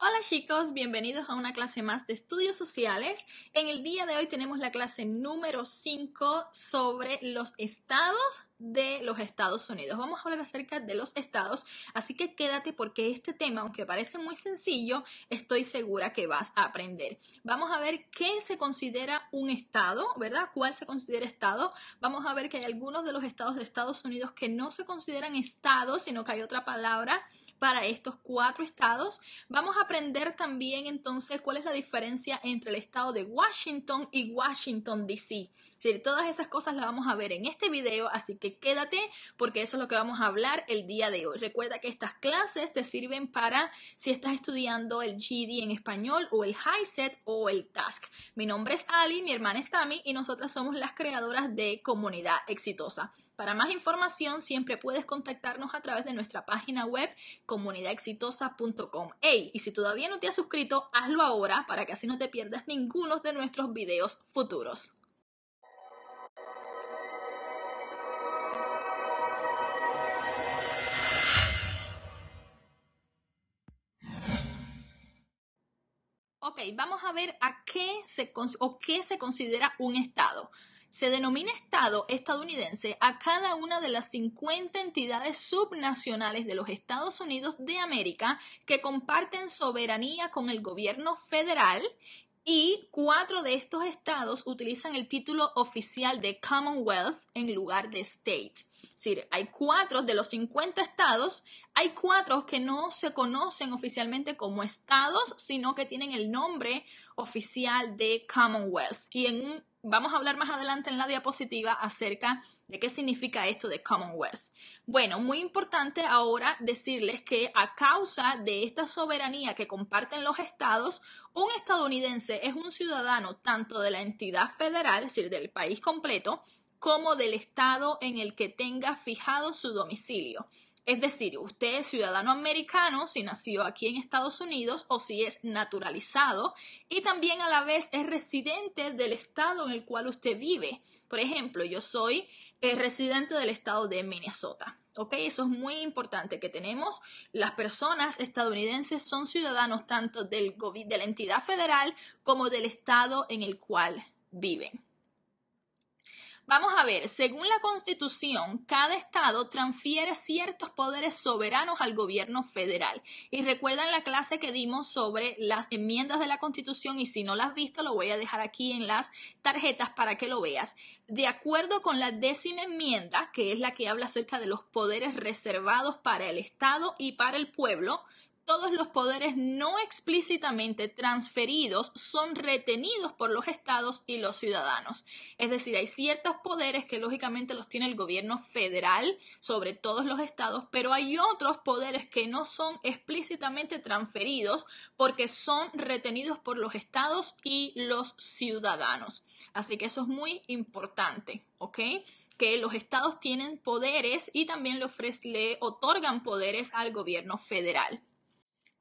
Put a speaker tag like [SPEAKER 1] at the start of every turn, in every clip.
[SPEAKER 1] Hola chicos, bienvenidos a una clase más de estudios sociales. En el día de hoy tenemos la clase número 5 sobre los estados de los Estados Unidos. Vamos a hablar acerca de los estados, así que quédate porque este tema, aunque parece muy sencillo, estoy segura que vas a aprender. Vamos a ver qué se considera un estado, ¿verdad? ¿Cuál se considera estado? Vamos a ver que hay algunos de los estados de Estados Unidos que no se consideran estados, sino que hay otra palabra para estos cuatro estados. Vamos a aprender también entonces cuál es la diferencia entre el estado de Washington y Washington, D.C. todas esas cosas las vamos a ver en este video, así que quédate porque eso es lo que vamos a hablar el día de hoy. Recuerda que estas clases te sirven para si estás estudiando el GD en español o el highset o el Task. Mi nombre es Ali, mi hermana es Tami y nosotras somos las creadoras de Comunidad Exitosa. Para más información siempre puedes contactarnos a través de nuestra página web comunidadexitosa.com. y si todavía no te has suscrito, hazlo ahora para que así no te pierdas ninguno de nuestros videos futuros. Ok, vamos a ver a qué se, o qué se considera un Estado. Se denomina Estado estadounidense a cada una de las 50 entidades subnacionales de los Estados Unidos de América que comparten soberanía con el gobierno federal y cuatro de estos estados utilizan el título oficial de Commonwealth en lugar de State. Es decir, hay cuatro de los 50 estados, hay cuatro que no se conocen oficialmente como estados, sino que tienen el nombre oficial de Commonwealth. Y en un vamos a hablar más adelante en la diapositiva acerca de qué significa esto de Commonwealth. Bueno, muy importante ahora decirles que a causa de esta soberanía que comparten los estados, un estadounidense es un ciudadano tanto de la entidad federal, es decir, del país completo, como del estado en el que tenga fijado su domicilio. Es decir, usted es ciudadano americano si nació aquí en Estados Unidos o si es naturalizado y también a la vez es residente del estado en el cual usted vive. Por ejemplo, yo soy eh, residente del estado de Minnesota. ¿ok? Eso es muy importante que tenemos. Las personas estadounidenses son ciudadanos tanto del de la entidad federal como del estado en el cual viven. Vamos a ver, según la Constitución, cada estado transfiere ciertos poderes soberanos al gobierno federal. Y recuerdan la clase que dimos sobre las enmiendas de la Constitución y si no las has visto lo voy a dejar aquí en las tarjetas para que lo veas. De acuerdo con la décima enmienda, que es la que habla acerca de los poderes reservados para el Estado y para el pueblo, todos los poderes no explícitamente transferidos son retenidos por los estados y los ciudadanos. Es decir, hay ciertos poderes que lógicamente los tiene el gobierno federal sobre todos los estados, pero hay otros poderes que no son explícitamente transferidos porque son retenidos por los estados y los ciudadanos. Así que eso es muy importante, ¿ok? que los estados tienen poderes y también le, le otorgan poderes al gobierno federal.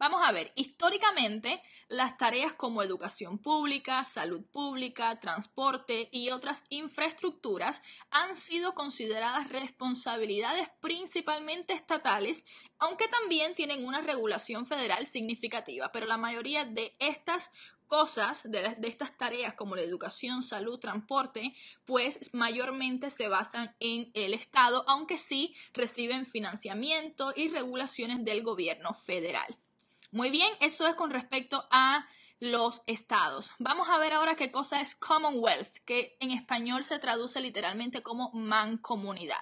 [SPEAKER 1] Vamos a ver, históricamente las tareas como educación pública, salud pública, transporte y otras infraestructuras han sido consideradas responsabilidades principalmente estatales, aunque también tienen una regulación federal significativa, pero la mayoría de estas cosas, de, estas tareas como la educación, salud, transporte, pues mayormente se basan en el Estado, aunque sí reciben financiamiento y regulaciones del gobierno federal. Muy bien, eso es con respecto a los estados. Vamos a ver ahora qué cosa es Commonwealth, que en español se traduce literalmente como mancomunidad.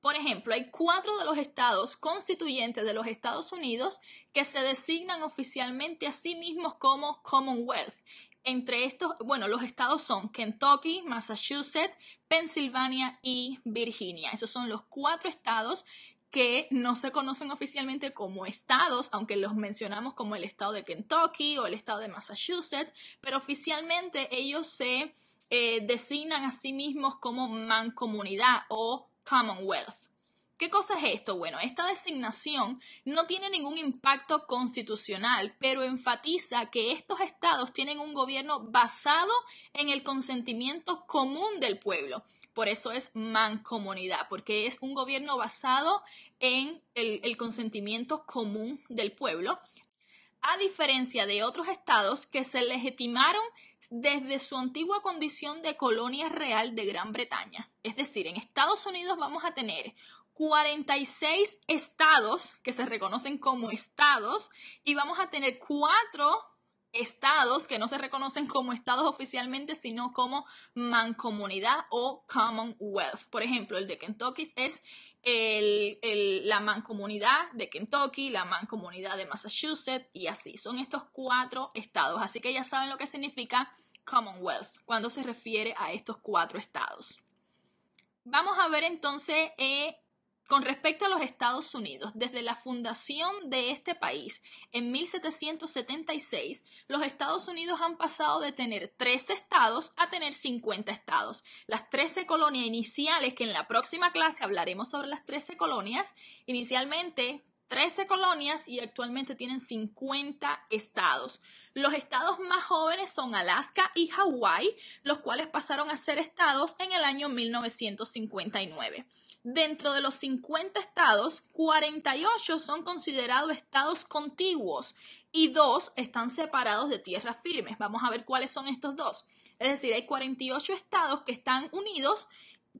[SPEAKER 1] Por ejemplo, hay cuatro de los estados constituyentes de los Estados Unidos que se designan oficialmente a sí mismos como Commonwealth. Entre estos, bueno, los estados son Kentucky, Massachusetts, Pensilvania y Virginia. Esos son los cuatro estados que no se conocen oficialmente como estados, aunque los mencionamos como el estado de Kentucky o el estado de Massachusetts, pero oficialmente ellos se eh, designan a sí mismos como mancomunidad o Commonwealth. ¿Qué cosa es esto? Bueno, esta designación no tiene ningún impacto constitucional, pero enfatiza que estos estados tienen un gobierno basado en el consentimiento común del pueblo. Por eso es mancomunidad, porque es un gobierno basado en el, consentimiento común del pueblo, a diferencia de otros estados que se legitimaron desde su antigua condición de colonia real de Gran Bretaña. Es decir, en Estados Unidos vamos a tener 46 estados que se reconocen como estados y vamos a tener cuatro estados que no se reconocen como estados oficialmente, sino como mancomunidad o commonwealth. Por ejemplo, el de Kentucky es la mancomunidad de Kentucky, la mancomunidad de Massachusetts y así. Son estos cuatro estados. Así que ya saben lo que significa commonwealth cuando se refiere a estos cuatro estados. Vamos a ver entonces eh, con respecto a los Estados Unidos, desde la fundación de este país en 1776, los Estados Unidos han pasado de tener 13 estados a tener 50 estados. Las 13 colonias iniciales, que en la próxima clase hablaremos sobre las 13 colonias, inicialmente 13 colonias y actualmente tienen 50 estados. Los estados más jóvenes son Alaska y Hawái, los cuales pasaron a ser estados en el año 1959. Dentro de los 50 estados, 48 son considerados estados contiguos y dos están separados de tierras firmes. Vamos a ver cuáles son estos dos. Es decir, hay 48 estados que están unidos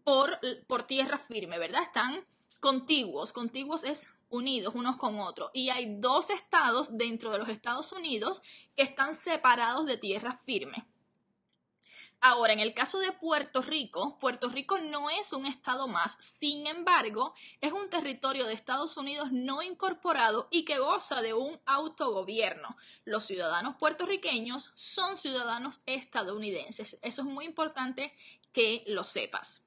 [SPEAKER 1] por tierra firme, ¿verdad? Están contiguos. Contiguos es unidos unos con otros. Y hay dos estados dentro de los Estados Unidos que están separados de tierra firme. Ahora, en el caso de Puerto Rico, Puerto Rico no es un estado más, sin embargo, es un territorio de Estados Unidos no incorporado y que goza de un autogobierno. Los ciudadanos puertorriqueños son ciudadanos estadounidenses. Eso es muy importante que lo sepas.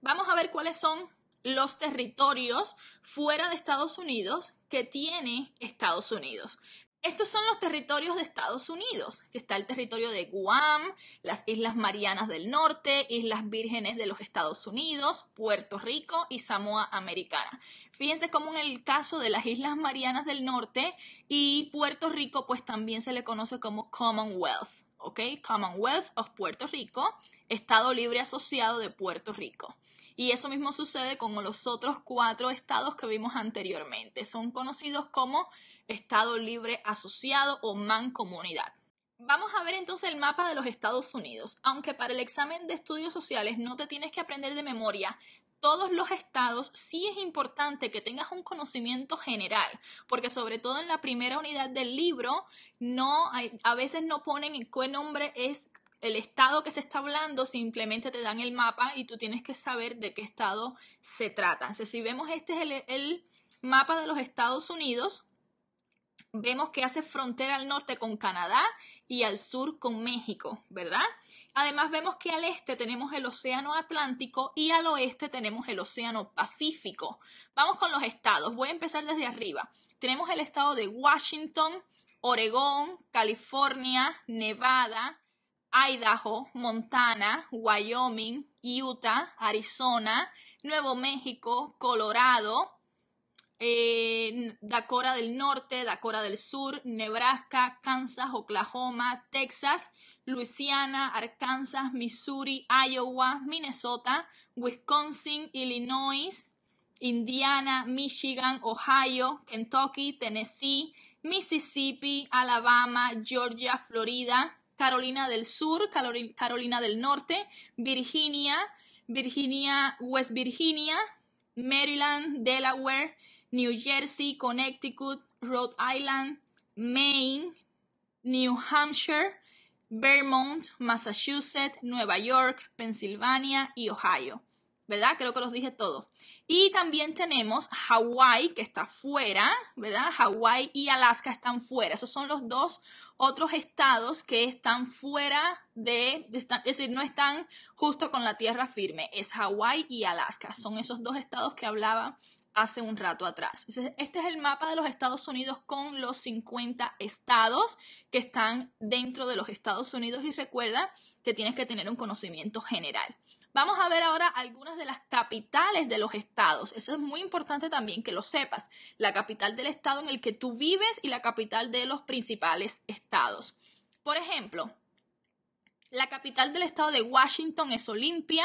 [SPEAKER 1] Vamos a ver cuáles son los territorios fuera de Estados Unidos que tiene Estados Unidos. Estos son los territorios de Estados Unidos, que está el territorio de Guam, las Islas Marianas del Norte, Islas Vírgenes de los Estados Unidos, Puerto Rico y Samoa Americana. Fíjense cómo en el caso de las Islas Marianas del Norte y Puerto Rico, pues también se le conoce como Commonwealth, ¿ok? Commonwealth of Puerto Rico, Estado Libre Asociado de Puerto Rico. Y eso mismo sucede con los otros cuatro estados que vimos anteriormente. Son conocidos como Estado Libre Asociado o Mancomunidad. Vamos a ver entonces el mapa de los Estados Unidos. Aunque para el examen de estudios sociales no te tienes que aprender de memoria, todos los estados, sí es importante que tengas un conocimiento general, porque sobre todo en la primera unidad del libro, no a veces no ponen en qué nombre es el estado que se está hablando, simplemente te dan el mapa y tú tienes que saber de qué estado se trata. si vemos, este es el, el mapa de los Estados Unidos. Vemos que hace frontera al norte con Canadá y al sur con México, ¿verdad? Además vemos que al este tenemos el Océano Atlántico y al oeste tenemos el Océano Pacífico. Vamos con los estados. Voy a empezar desde arriba. Tenemos el estado de Washington, Oregón, California, Nevada, Idaho, Montana, Wyoming, Utah, Arizona, Nuevo México, Colorado, eh, Dakota del Norte, Dakota del Sur, Nebraska, Kansas, Oklahoma, Texas, Luisiana, Arkansas, Missouri, Iowa, Minnesota, Wisconsin, Illinois, Indiana, Michigan, Ohio, Kentucky, Tennessee, Mississippi, Alabama, Georgia, Florida, Carolina del Sur, Carolina del Norte, Virginia, Virginia, West Virginia, Maryland, Delaware, New Jersey, Connecticut, Rhode Island, Maine, New Hampshire, Vermont, Massachusetts, Nueva York, Pensilvania y Ohio. ¿Verdad? Creo que los dije todos. Y también tenemos Hawái, que está fuera, ¿verdad? Hawái y Alaska están fuera. Esos son los dos otros estados que están fuera de, es decir, no están justo con la tierra firme. Es Hawái y Alaska. Son esos dos estados que hablaba hace un rato atrás. Este es el mapa de los Estados Unidos con los 50 estados que están dentro de los Estados Unidos y recuerda que tienes que tener un conocimiento general. Vamos a ver ahora algunas de las capitales de los estados. Eso es muy importante también que lo sepas. La capital del estado en el que tú vives y la capital de los principales estados. Por ejemplo, la capital del estado de Washington es Olimpia,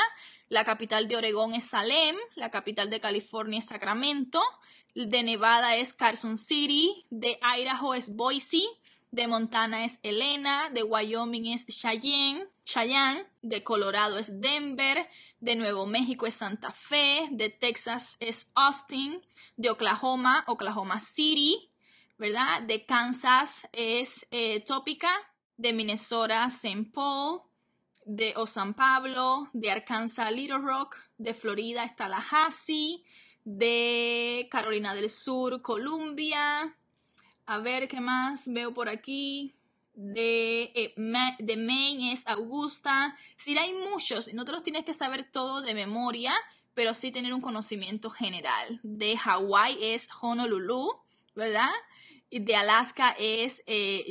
[SPEAKER 1] la capital de Oregón es Salem, la capital de California es Sacramento, de Nevada es Carson City, de Idaho es Boise, de Montana es Elena, de Wyoming es Cheyenne, Cheyenne, de Colorado es Denver, de Nuevo México es Santa Fe, de Texas es Austin, de Oklahoma, Oklahoma City, ¿verdad? De Kansas es eh, Tópica, de Minnesota St. Paul, de o San Pablo, de Arkansas Little Rock, de Florida es Tallahassee, de Carolina del Sur Columbia, a ver, ¿qué más veo por aquí? De, eh, de Maine es Augusta. Si sí, hay muchos, no te tienes que saber todo de memoria, pero sí tener un conocimiento general. De Hawái es Honolulu, ¿verdad? Y de Alaska es eh,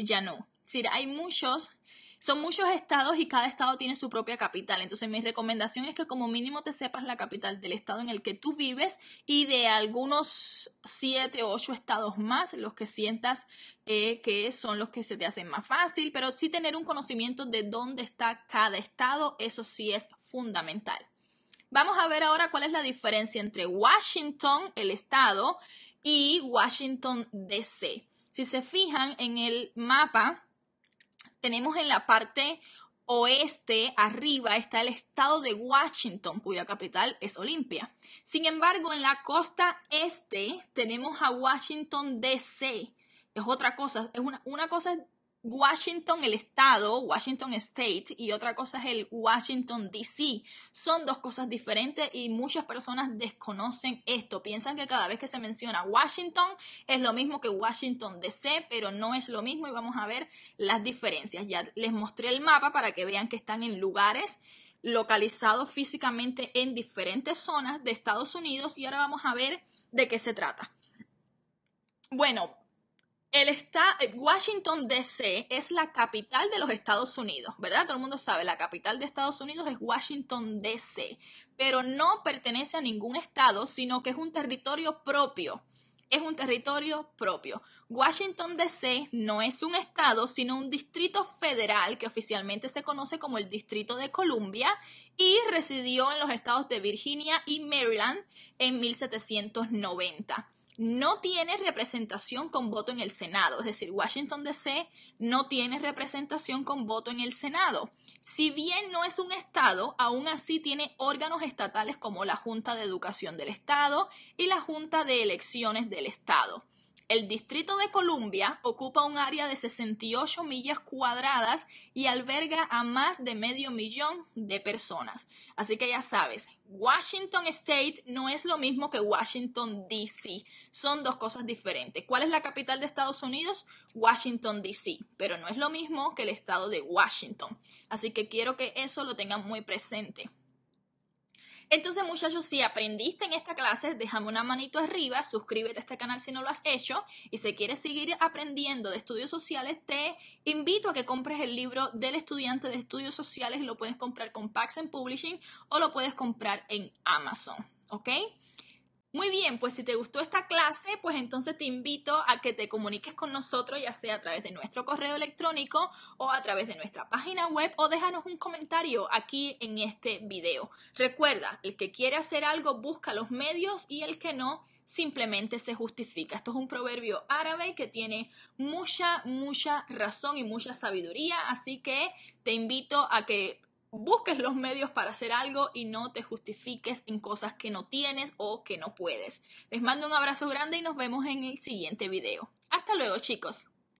[SPEAKER 1] Sí, hay muchos son muchos estados y cada estado tiene su propia capital. Entonces mi recomendación es que como mínimo te sepas la capital del estado en el que tú vives y de algunos siete o ocho estados más, los que sientas eh, que son los que se te hacen más fácil, pero sí tener un conocimiento de dónde está cada estado, eso sí es fundamental. Vamos a ver ahora cuál es la diferencia entre Washington, el estado, y Washington, D.C. Si se fijan en el mapa, tenemos en la parte oeste, arriba, está el estado de Washington, cuya capital es Olimpia. Sin embargo, en la costa este tenemos a Washington, D.C. Es otra cosa, es una, una cosa Washington el estado, Washington State, y otra cosa es el Washington DC. Son dos cosas diferentes y muchas personas desconocen esto. Piensan que cada vez que se menciona Washington es lo mismo que Washington DC, pero no es lo mismo y vamos a ver las diferencias. Ya les mostré el mapa para que vean que están en lugares localizados físicamente en diferentes zonas de Estados Unidos y ahora vamos a ver de qué se trata. Bueno, eh, Washington DC es la capital de los Estados Unidos, ¿verdad? Todo el mundo sabe, la capital de Estados Unidos es Washington DC, pero no pertenece a ningún estado, sino que es un territorio propio. Es un territorio propio. Washington DC no es un estado, sino un distrito federal que oficialmente se conoce como el Distrito de Columbia y residió en los estados de Virginia y Maryland en 1790 no tiene representación con voto en el Senado. Es decir, Washington DC no tiene representación con voto en el Senado. Si bien no es un Estado, aún así tiene órganos estatales como la Junta de Educación del Estado y la Junta de Elecciones del Estado. El Distrito de Columbia ocupa un área de 68 millas cuadradas y alberga a más de medio millón de personas. Así que ya sabes, Washington State no es lo mismo que Washington, D.C. Son dos cosas diferentes. ¿Cuál es la capital de Estados Unidos? Washington, D.C. Pero no es lo mismo que el estado de Washington. Así que quiero que eso lo tengan muy presente. Entonces, muchachos, si aprendiste en esta clase, déjame una manito arriba, suscríbete a este canal si no lo has hecho. Y si quieres seguir aprendiendo de estudios sociales, te invito a que compres el libro del estudiante de estudios sociales. Lo puedes comprar con Pax Publishing o lo puedes comprar en Amazon. ¿Ok? Muy bien, pues si te gustó esta clase, pues entonces te invito a que te comuniques con nosotros, ya sea a través de nuestro correo electrónico o a través de nuestra página web o déjanos un comentario aquí en este video. Recuerda, el que quiere hacer algo busca los medios y el que no simplemente se justifica. Esto es un proverbio árabe que tiene mucha, mucha razón y mucha sabiduría, así que te invito a que busques los medios para hacer algo y no te justifiques en cosas que no tienes o que no puedes. Les mando un abrazo grande y nos vemos en el siguiente video. Hasta luego chicos.